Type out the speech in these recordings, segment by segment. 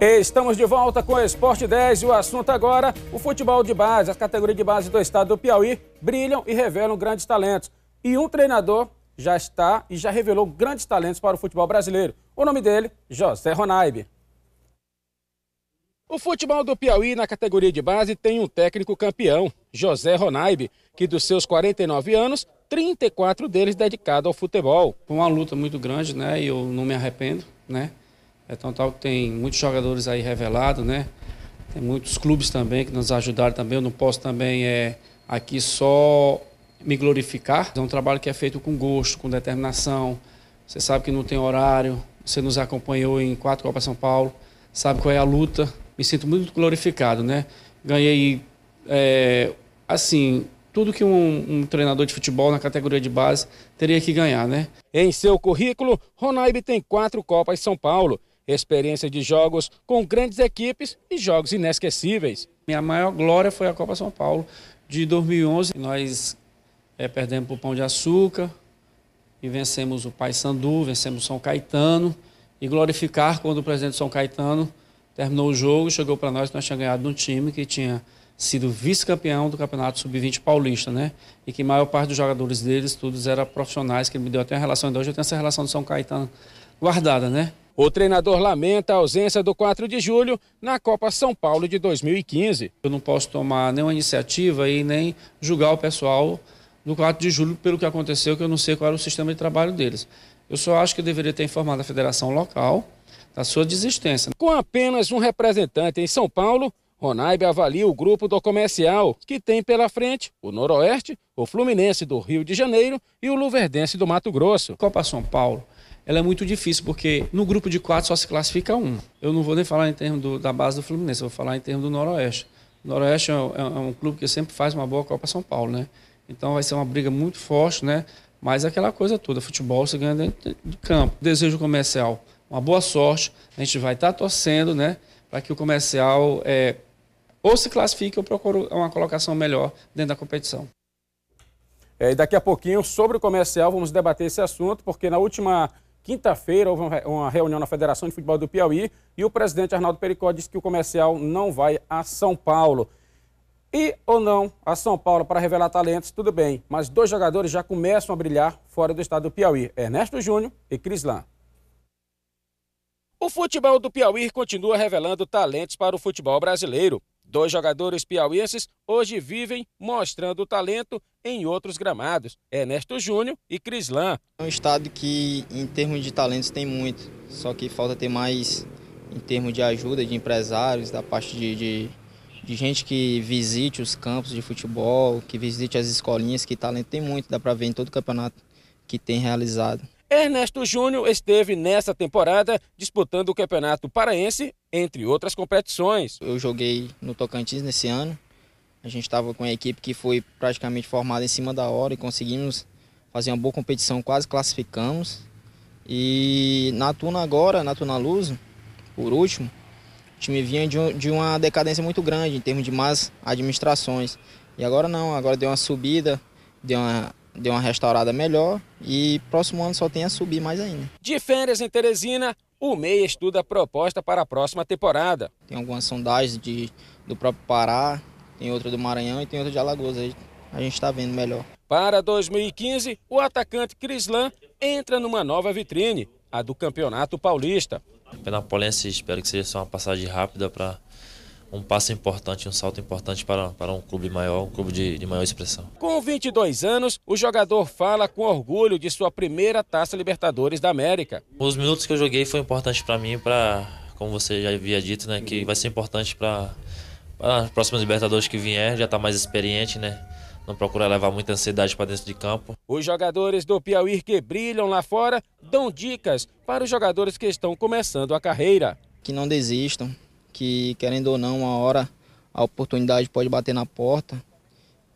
Estamos de volta com o Esporte 10 e o assunto agora, o futebol de base. As categorias de base do estado do Piauí brilham e revelam grandes talentos. E um treinador já está e já revelou grandes talentos para o futebol brasileiro. O nome dele, José Ronaibe. O futebol do Piauí na categoria de base tem um técnico campeão, José Ronaibe, que dos seus 49 anos, 34 deles dedicado ao futebol. Foi uma luta muito grande, né? E eu não me arrependo, né? É tão tal que tem muitos jogadores aí revelados, né? Tem muitos clubes também que nos ajudaram também. Eu não posso também é, aqui só me glorificar. É um trabalho que é feito com gosto, com determinação. Você sabe que não tem horário. Você nos acompanhou em quatro Copas São Paulo. Sabe qual é a luta. Me sinto muito glorificado, né? Ganhei, é, assim, tudo que um, um, treinador de futebol na categoria de base teria que ganhar, né? Em seu currículo, Ronaib tem quatro Copas São Paulo. Experiência de jogos com grandes equipes e jogos inesquecíveis. Minha maior glória foi a Copa São Paulo de 2011. Nós é, perdemos para o Pão de Açúcar e vencemos o Paysandu, vencemos São Caetano. E glorificar quando o presidente São Caetano terminou o jogo, chegou para nós, nós tínhamos ganhado um time que tinha sido vice-campeão do Campeonato Sub-20 paulista, né? E que a maior parte dos jogadores deles, todos eram profissionais, que ele me deu até uma relação, então hoje eu tenho essa relação de São Caetano guardada, né? O treinador lamenta a ausência do 4 de julho na Copa São Paulo de 2015. Eu não posso tomar nenhuma iniciativa e nem julgar o pessoal do 4 de julho pelo que aconteceu, que eu não sei qual era o sistema de trabalho deles. Eu só acho que eu deveria ter informado a federação local da sua desistência. Com apenas um representante em São Paulo, Ronaib avalia o grupo do comercial, que tem pela frente o Noroeste, o Fluminense do Rio de Janeiro e o Luverdense do Mato Grosso. Copa São Paulo ela é muito difícil, porque no grupo de quatro só se classifica um. Eu não vou nem falar em termos do, da base do Fluminense, eu vou falar em termos do Noroeste. O Noroeste é, é, é um clube que sempre faz uma boa Copa São Paulo, né? Então vai ser uma briga muito forte, né? Mas é aquela coisa toda, futebol você ganha dentro do campo. Desejo comercial, uma boa sorte. A gente vai estar tá torcendo, né? Para que o comercial é, ou se classifique ou procure uma colocação melhor dentro da competição. É, e daqui a pouquinho, sobre o comercial, vamos debater esse assunto, porque na última Quinta-feira houve uma reunião na Federação de Futebol do Piauí e o presidente Arnaldo Pericó disse que o comercial não vai a São Paulo. E ou não a São Paulo para revelar talentos, tudo bem, mas dois jogadores já começam a brilhar fora do estado do Piauí: Ernesto Júnior e Crislan. O futebol do Piauí continua revelando talentos para o futebol brasileiro. Dois jogadores piauienses hoje vivem mostrando o talento em outros gramados, Ernesto Júnior e Crislan. É um estado que, em termos de talentos, tem muito, só que falta ter mais em termos de ajuda de empresários, da parte de, de, de gente que visite os campos de futebol, que visite as escolinhas, que talento tem muito, dá para ver em todo o campeonato que tem realizado. Ernesto Júnior esteve nessa temporada disputando o Campeonato Paraense, entre outras competições. Eu joguei no Tocantins nesse ano. A gente estava com a equipe que foi praticamente formada em cima da hora e conseguimos fazer uma boa competição, quase classificamos. E na Tuna agora, na Tuna Luso, por último, o time vinha de, um, de uma decadência muito grande em termos de más administrações. E agora não, agora deu uma subida, deu uma deu uma restaurada melhor e próximo ano só tem a subir mais ainda. De férias em Teresina, o MEI estuda a proposta para a próxima temporada. Tem algumas sondagens de, do próprio Pará, tem outra do Maranhão e tem outra de Alagoas. A gente está vendo melhor. Para 2015, o atacante Crislan entra numa nova vitrine, a do Campeonato Paulista. Penapolense, espero que seja só uma passagem rápida para um passo importante, um salto importante para, para um clube maior, um clube de, de maior expressão. Com 22 anos, o jogador fala com orgulho de sua primeira Taça Libertadores da América. Os minutos que eu joguei foi importante para mim, para como você já havia dito, né, que vai ser importante para as próximas Libertadores que vier, já está mais experiente, né? Não procurar levar muita ansiedade para dentro de campo. Os jogadores do Piauí que brilham lá fora dão dicas para os jogadores que estão começando a carreira. Que não desistam, que querendo ou não, uma hora a oportunidade pode bater na porta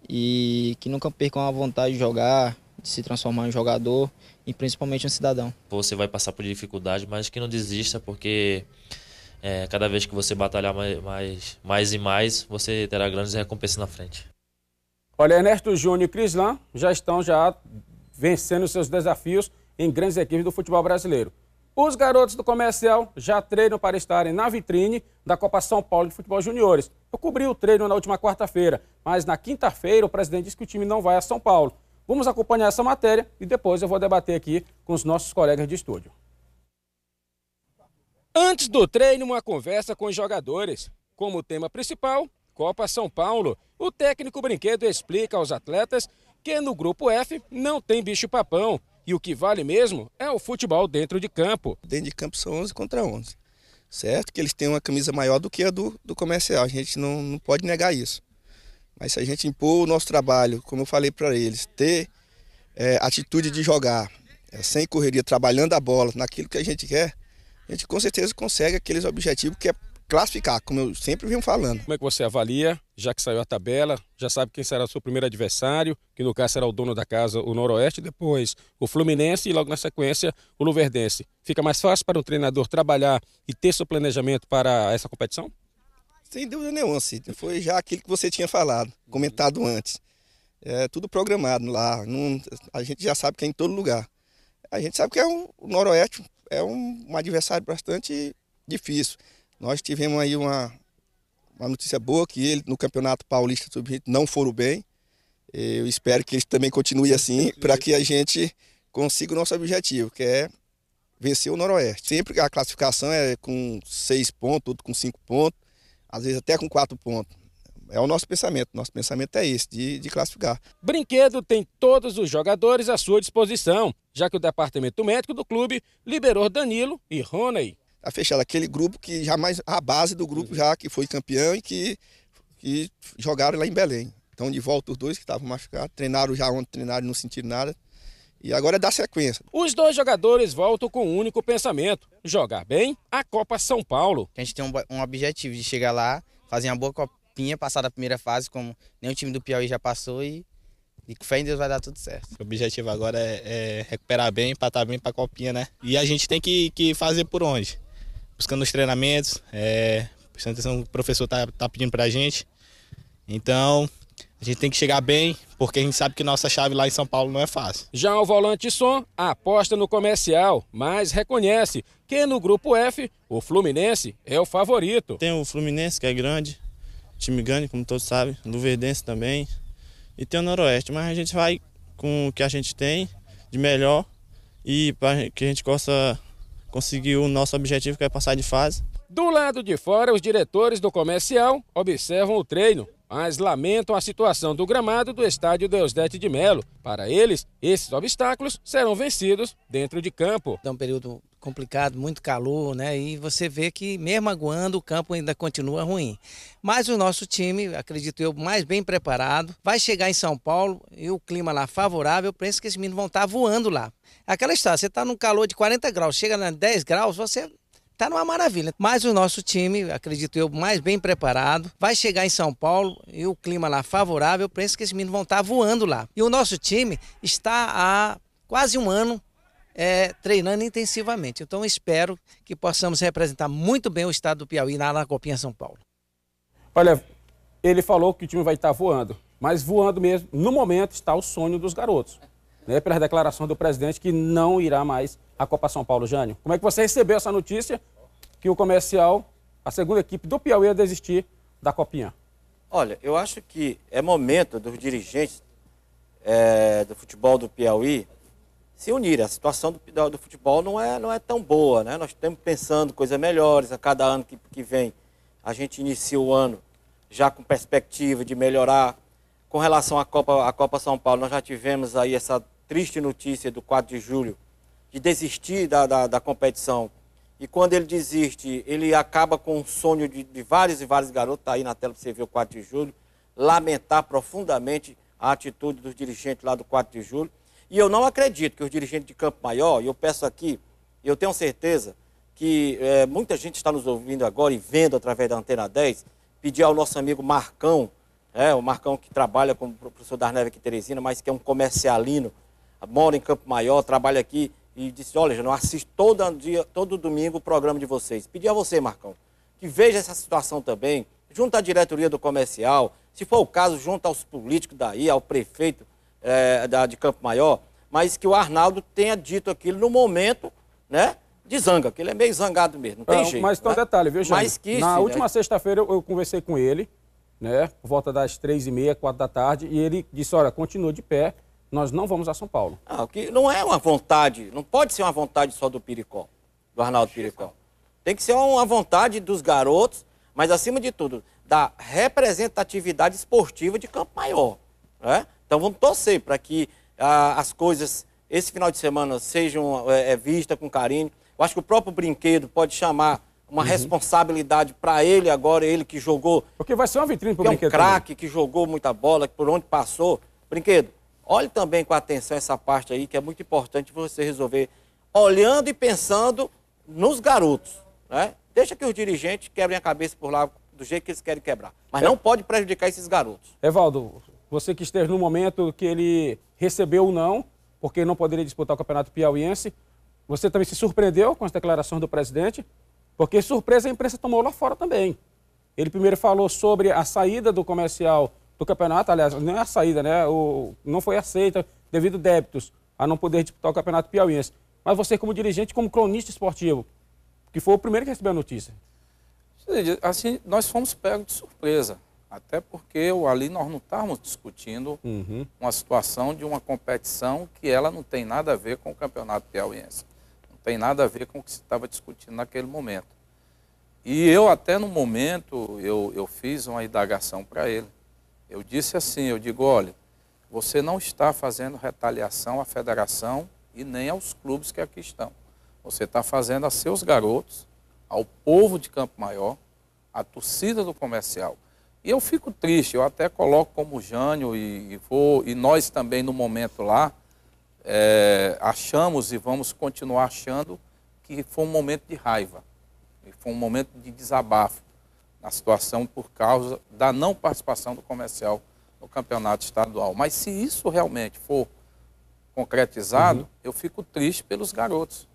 e que nunca percam a vontade de jogar, de se transformar em jogador e principalmente um cidadão. Você vai passar por dificuldade, mas que não desista, porque é, cada vez que você batalhar mais, mais, mais e mais, você terá grandes recompensas na frente. Olha, Ernesto Júnior e Crislan já estão já vencendo seus desafios em grandes equipes do futebol brasileiro. Os garotos do comercial já treinam para estarem na vitrine da Copa São Paulo de Futebol Juniores. Eu cobri o treino na última quarta-feira, mas na quinta-feira o presidente disse que o time não vai a São Paulo. Vamos acompanhar essa matéria e depois eu vou debater aqui com os nossos colegas de estúdio. Antes do treino, uma conversa com os jogadores. Como tema principal, Copa São Paulo. O técnico Brinquedo explica aos atletas que no grupo F não tem bicho-papão e o que vale mesmo é o futebol dentro de campo. Dentro de campo são 11 contra 11, certo? Que eles têm uma camisa maior do que a do, do comercial, a gente não, não pode negar isso. Mas se a gente impor o nosso trabalho, como eu falei para eles, ter é, atitude de jogar, é, sem correria, trabalhando a bola, naquilo que a gente quer, a gente com certeza consegue aqueles objetivos que é classificar, como eu sempre venho falando. Como é que você avalia, já que saiu a tabela, já sabe quem será o seu primeiro adversário, que no caso será o dono da casa, o Noroeste, depois o Fluminense e logo na sequência o Luverdense. Fica mais fácil para um treinador trabalhar e ter seu planejamento para essa competição? Sem dúvida nenhuma, Cid. Foi já aquilo que você tinha falado, comentado antes. É tudo programado lá, a gente já sabe que é em todo lugar. A gente sabe que é um, o Noroeste é um, um adversário bastante difícil nós tivemos aí uma, uma notícia boa que ele no Campeonato Paulista Sub-20 não foram bem. Eu espero que eles também continuem assim para que a gente consiga o nosso objetivo, que é vencer o Noroeste. Sempre a classificação é com seis pontos, outro com cinco pontos, às vezes até com quatro pontos. É o nosso pensamento, nosso pensamento é esse, de, de classificar. Brinquedo tem todos os jogadores à sua disposição, já que o departamento médico do clube liberou Danilo e Rony a tá fechado aquele grupo que jamais. A base do grupo já que foi campeão e que, que jogaram lá em Belém. Então de volta os dois que estavam machucados. Treinaram já ontem, treinaram não sentiram nada. E agora é dar sequência. Os dois jogadores voltam com um único pensamento: jogar bem a Copa São Paulo. A gente tem um, um objetivo de chegar lá, fazer uma boa copinha, passar da primeira fase, como nenhum time do Piauí já passou e. E com fé em Deus vai dar tudo certo. O objetivo agora é, é recuperar bem, empatar bem para a copinha, né? E a gente tem que, que fazer por onde? buscando os treinamentos, é, prestando atenção que o professor está tá pedindo para a gente. Então, a gente tem que chegar bem, porque a gente sabe que nossa chave lá em São Paulo não é fácil. Já o volante Som aposta no comercial, mas reconhece que no grupo F o Fluminense é o favorito. Tem o Fluminense, que é grande, time grande, como todos sabem, Luverdense também, e tem o Noroeste, mas a gente vai com o que a gente tem de melhor e para que a gente possa conseguiu o nosso objetivo, que é passar de fase. Do lado de fora, os diretores do comercial observam o treino, mas lamentam a situação do gramado do estádio Deusdete de Melo. Para eles, esses obstáculos serão vencidos dentro de campo. É um período complicado, muito calor, né? E você vê que mesmo aguando o campo ainda continua ruim. Mas o nosso time, acredito eu, mais bem preparado, vai chegar em São Paulo e o clima lá favorável, eu penso que esses meninos vão estar tá voando lá. Aquela história, você está num calor de 40 graus, chega a 10 graus, você está numa maravilha. Mas o nosso time, acredito eu, mais bem preparado, vai chegar em São Paulo e o clima lá favorável, eu penso que esses meninos vão estar tá voando lá. E o nosso time está há quase um ano é, treinando intensivamente. Então espero que possamos representar muito bem o estado do Piauí na Copinha São Paulo. Olha, ele falou que o time vai estar voando, mas voando mesmo, no momento está o sonho dos garotos. Né, pela declaração do presidente que não irá mais à Copa São Paulo. Jânio, como é que você recebeu essa notícia que o comercial, a segunda equipe do Piauí, ia desistir da Copinha? Olha, eu acho que é momento dos dirigentes é, do futebol do Piauí se unir. A situação do, do, futebol não é, não é tão boa, né? Nós estamos pensando coisas melhores a cada ano que, que vem. A gente inicia o ano já com perspectiva de melhorar. Com relação à Copa, à Copa São Paulo, nós já tivemos aí essa triste notícia do 4 de julho de desistir da, da, da competição. E quando ele desiste, ele acaba com o sonho de, de vários e vários garotos, tá aí na tela para você ver o 4 de julho, lamentar profundamente a atitude dos dirigentes lá do 4 de julho e eu não acredito que os dirigentes de Campo Maior, e eu peço aqui, eu tenho certeza que é, muita gente está nos ouvindo agora e vendo através da Antena 10, pedir ao nosso amigo Marcão, é, o Marcão que trabalha com o professor Darneve aqui em Teresina, mas que é um comercialino, mora em Campo Maior, trabalha aqui e disse, olha, não assisto todo dia, todo domingo o programa de vocês. Pedi a você, Marcão, que veja essa situação também, junto à diretoria do comercial, se for o caso, junto aos políticos daí, ao prefeito, é, da, de Campo Maior, mas que o Arnaldo tenha dito aquilo no momento, né? De zanga, que ele é meio zangado mesmo, não tem ah, jeito. Mas tem né? um detalhe, viu, gente? Que, Na última né? sexta-feira eu, eu, conversei com ele, né? Por volta das três e meia, quatro da tarde, e ele disse, olha, continua de pé, nós não vamos a São Paulo. Ah, que não é uma vontade, não pode ser uma vontade só do Piricó, do Arnaldo Piricó. Tem que ser uma vontade dos garotos, mas acima de tudo, da representatividade esportiva de Campo Maior, né? Então vamos torcer para que ah, as coisas esse final de semana sejam é, eh, eh, vistas com carinho. Eu acho que o próprio brinquedo pode chamar uma uhum. responsabilidade para ele agora, ele que jogou. Porque vai ser uma vitrine para o brinquedo. É um craque que jogou muita bola, que por onde passou. Brinquedo, olhe também com atenção essa parte aí, que é muito importante você resolver, olhando e pensando nos garotos. Né? Deixa que os dirigentes quebrem a cabeça por lá do jeito que eles querem quebrar. Mas é. não pode prejudicar esses garotos. Evaldo, você que esteve no momento que ele recebeu o não, porque não poderia disputar o Campeonato Piauiense. Você também se surpreendeu com as declarações do presidente, porque surpresa a imprensa tomou lá fora também. Ele primeiro falou sobre a saída do comercial do campeonato, aliás, não é a saída, né? O, não foi aceita devido débitos a não poder disputar o Campeonato Piauiense. Mas você, como dirigente, como cronista esportivo, que foi o primeiro que recebeu a notícia. Assim, nós fomos pegos de surpresa. Até porque ali nós não estamos discutindo uhum. uma situação de uma competição que ela não tem nada a ver com o campeonato piauiense. Não tem nada a ver com o que se estava discutindo naquele momento. E eu até no momento, eu, eu fiz uma indagação para ele. Eu disse assim, eu digo, olha, você não está fazendo retaliação à federação e nem aos clubes que aqui estão. Você está fazendo a seus garotos, ao povo de Campo Maior, à torcida do comercial e eu fico triste, eu até coloco como Jânio e, e vou, e nós também no momento lá, é, achamos e vamos continuar achando que foi um momento de raiva, foi um momento de desabafo na situação por causa da não participação do comercial no campeonato estadual. Mas se isso realmente for concretizado, uhum. eu fico triste pelos garotos.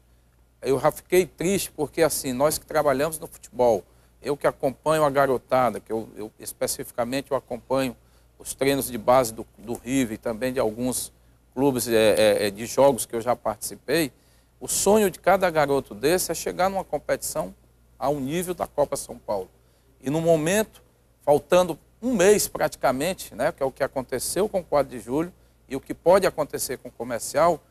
Eu já fiquei triste porque, assim, nós que trabalhamos no futebol, eu que acompanho a garotada, que eu, eu especificamente eu acompanho os treinos de base do, do River e também de alguns clubes é, é, é, de jogos que eu já participei, o sonho de cada garoto desse é chegar numa competição ao nível da Copa São Paulo. E no momento, faltando um mês praticamente, né, que é o que aconteceu com o 4 de julho e o que pode acontecer com o comercial,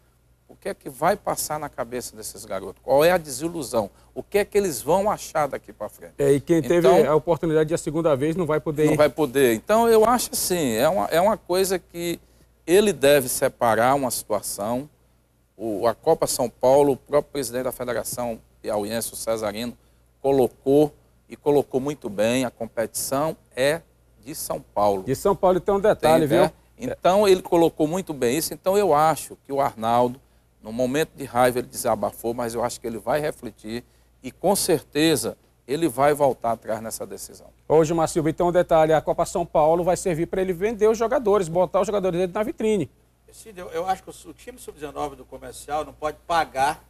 o que é que vai passar na cabeça desses garotos? Qual é a desilusão? O que é que eles vão achar daqui para frente? É, e quem teve então, a oportunidade de a segunda vez não vai poder Não ir. vai poder. Então, eu acho assim, é uma, é uma coisa que ele deve separar uma situação. O, a Copa São Paulo, o próprio presidente da Federação Piauiense, o Cesarino, colocou e colocou muito bem, a competição é de São Paulo. De São Paulo tem um detalhe, tem, né? viu? Né? Então ele colocou muito bem isso, então eu acho que o Arnaldo no momento de raiva ele desabafou, mas eu acho que ele vai refletir e com certeza ele vai voltar atrás nessa decisão. Hoje, Marcelo, então um detalhe, a Copa São Paulo vai servir para ele vender os jogadores, botar os jogadores dele na vitrine. Cid, eu, eu acho que o, o time sub-19 do comercial não pode pagar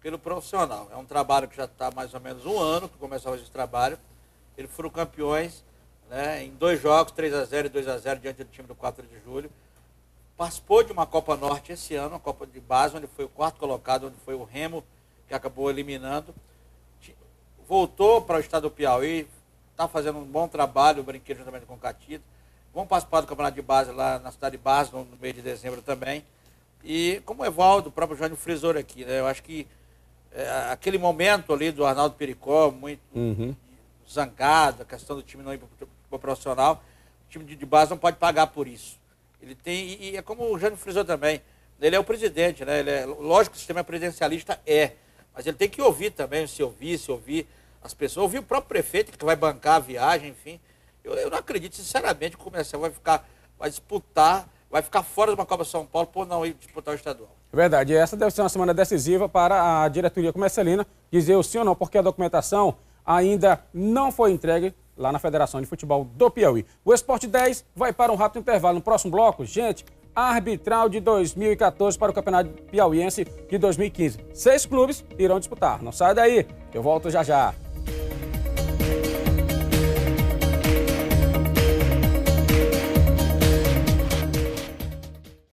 pelo profissional. É um trabalho que já está mais ou menos um ano que começou esse trabalho. Eles foram campeões né, em dois jogos, 3 a 0 e 2 a 0 diante do time do 4 de julho participou de uma Copa Norte esse ano, uma Copa de Base, onde foi o quarto colocado, onde foi o Remo, que acabou eliminando. Voltou para o estado do Piauí, está fazendo um bom trabalho, o brinquedo juntamente com o Catito. Vão participar do Campeonato de Base lá na cidade de Base, no mês de dezembro também. E como o Evaldo, o próprio Jânio frisou aqui, né? Eu acho que é, aquele momento ali do Arnaldo Pericó, muito uhum. zangado, a questão do time não ir para o profissional, o time de, de base não pode pagar por isso. Ele tem, e, e é como o Jânio frisou também, ele é o presidente, né? Ele é, lógico que o sistema presidencialista é, mas ele tem que ouvir também, se ouvir, se ouvir as pessoas, ouvir o próprio prefeito que vai bancar a viagem, enfim. Eu, eu não acredito, sinceramente, que o comercial vai ficar, vai disputar, vai ficar fora de uma Copa São Paulo por não ir disputar o estadual. É verdade, e essa deve ser uma semana decisiva para a diretoria comercialina dizer o sim ou não, porque a documentação ainda não foi entregue lá na Federação de Futebol do Piauí. O Esporte 10 vai para um rápido intervalo. No próximo bloco, gente, arbitral de 2014 para o Campeonato Piauiense de 2015. Seis clubes irão disputar. Não sai daí, eu volto já já.